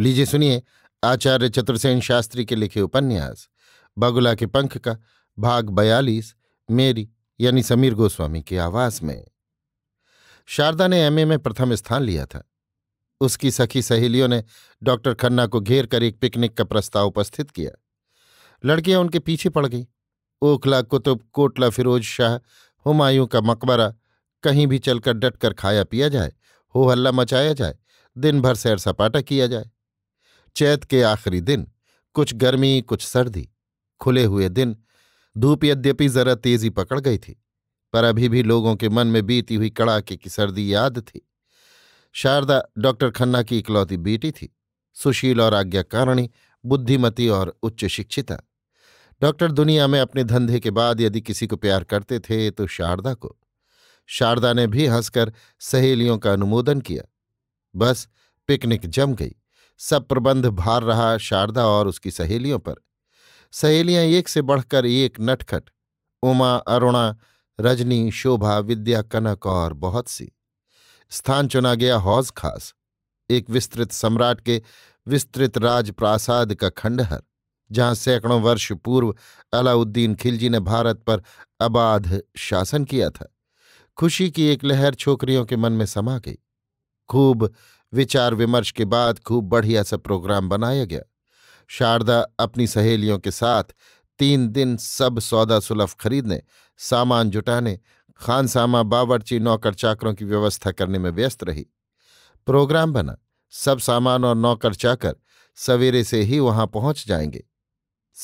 लीजिए सुनिए आचार्य चतुर्सेन शास्त्री के लिखे उपन्यास बगुला के पंख का भाग बयालीस मेरी यानी समीर गोस्वामी की आवाज में शारदा ने एमए में प्रथम स्थान लिया था उसकी सखी सहेलियों ने डॉक्टर खन्ना को घेर कर एक पिकनिक का प्रस्ताव उपस्थित किया लड़कियां उनके पीछे पड़ गईं ओखला कुतुब कोटला फिरोज शाह हुमायूं का मकबरा कहीं भी चलकर डटकर खाया पिया जाए हो हल्ला मचाया जाए दिन भर सैर सपाटा किया जाए चैत के आखिरी दिन कुछ गर्मी कुछ सर्दी खुले हुए दिन धूप यद्यपि जरा तेजी पकड़ गई थी पर अभी भी लोगों के मन में बीती हुई कड़ाके की सर्दी याद थी शारदा डॉक्टर खन्ना की इकलौती बेटी थी सुशील और आज्ञाकारिणी बुद्धिमती और उच्च शिक्षिता डॉक्टर दुनिया में अपने धंधे के बाद यदि किसी को प्यार करते थे तो शारदा को शारदा ने भी हंसकर सहेलियों का अनुमोदन किया बस पिकनिक जम गई सब प्रबंध भार रहा शारदा और उसकी सहेलियों पर सहेलियां एक से बढ़कर एक नटखट उमा अरुणा रजनी शोभा विद्या कनक और बहुत सी स्थान चुना गया हौज खास एक विस्तृत सम्राट के विस्तृत राजप्रासाद का खंडहर जहां सैकड़ों वर्ष पूर्व अलाउद्दीन खिलजी ने भारत पर अबाध शासन किया था खुशी की एक लहर छोकरियों के मन में समा गई खूब विचार विमर्श के बाद खूब बढ़िया सा प्रोग्राम बनाया गया शारदा अपनी सहेलियों के साथ तीन दिन सब सौदा सुलभ खरीदने सामान जुटाने खानसामा बावर्ची नौकर चाकरों की व्यवस्था करने में व्यस्त रही प्रोग्राम बना सब सामान और नौकर चाकर सवेरे से ही वहां पहुंच जाएंगे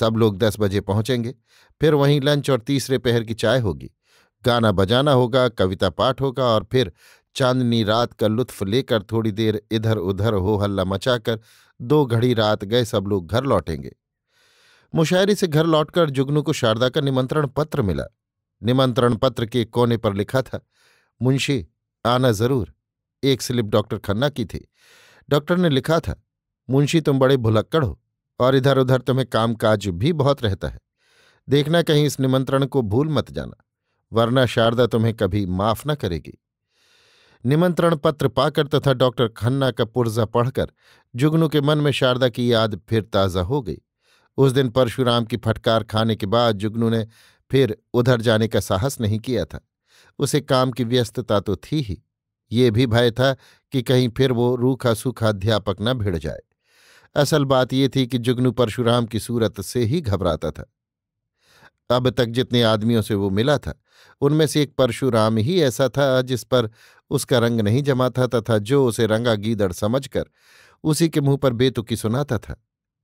सब लोग दस बजे पहुंचेंगे फिर वहीं लंच और तीसरे पहर की चाय होगी गाना बजाना होगा कविता पाठ होगा और फिर चांदनी रात का लुत्फ लेकर थोड़ी देर इधर उधर हो हल्ला मचाकर दो घड़ी रात गए सब लोग घर लौटेंगे मुशायरे से घर लौटकर जुगनू को शारदा का निमंत्रण पत्र मिला निमंत्रण पत्र के कोने पर लिखा था मुंशी आना जरूर एक स्लिप डॉक्टर खन्ना की थी डॉक्टर ने लिखा था मुंशी तुम बड़े भुलक्कड़ हो और इधर उधर तुम्हें कामकाज भी बहुत रहता है देखना कहीं इस निमंत्रण को भूल मत जाना वरना शारदा तुम्हें कभी माफ न करेगी निमंत्रण पत्र पाकर तथा डॉक्टर खन्ना का पुर्जा पढ़कर जुगनू के मन में शारदा की याद फिर ताज़ा हो गई उस दिन परशुराम की फटकार खाने के बाद जुगनू ने फिर उधर जाने का साहस नहीं किया था उसे काम की व्यस्तता तो थी ही ये भी भय था कि कहीं फिर वो रूखा सूखा अध्यापक न भिड़ जाए असल बात ये थी कि जुगनू परशुराम की सूरत से ही घबराता था अब तक जितने आदमियों से वो मिला था उनमें से एक परशुराम ही ऐसा था जिस पर उसका रंग नहीं जमा था तथा जो उसे रंगा गीदड़ समझकर उसी के मुंह पर बेतुकी सुनाता था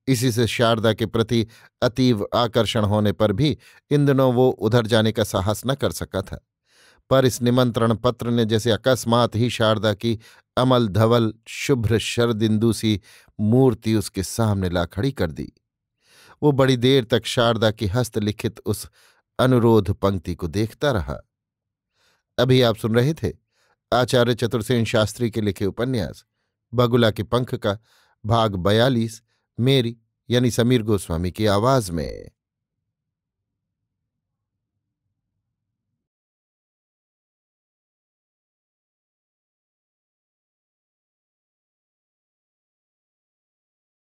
इसी से शारदा के प्रति अतीव आकर्षण होने पर भी इन दिनों वो उधर जाने का साहस न कर सका था पर इस निमंत्रण पत्र ने जैसे अकस्मात ही शारदा की अमल धवल शुभ्र शरदिंदु सी मूर्ति उसके सामने ला खड़ी कर दी वो बड़ी देर तक शारदा की हस्तलिखित उस अनुरोध पंक्ति को देखता रहा अभी आप सुन रहे थे आचार्य चतुर्सेन शास्त्री के लिखे उपन्यास बगुला के पंख का भाग बयालीस मेरी यानी समीर गोस्वामी की आवाज में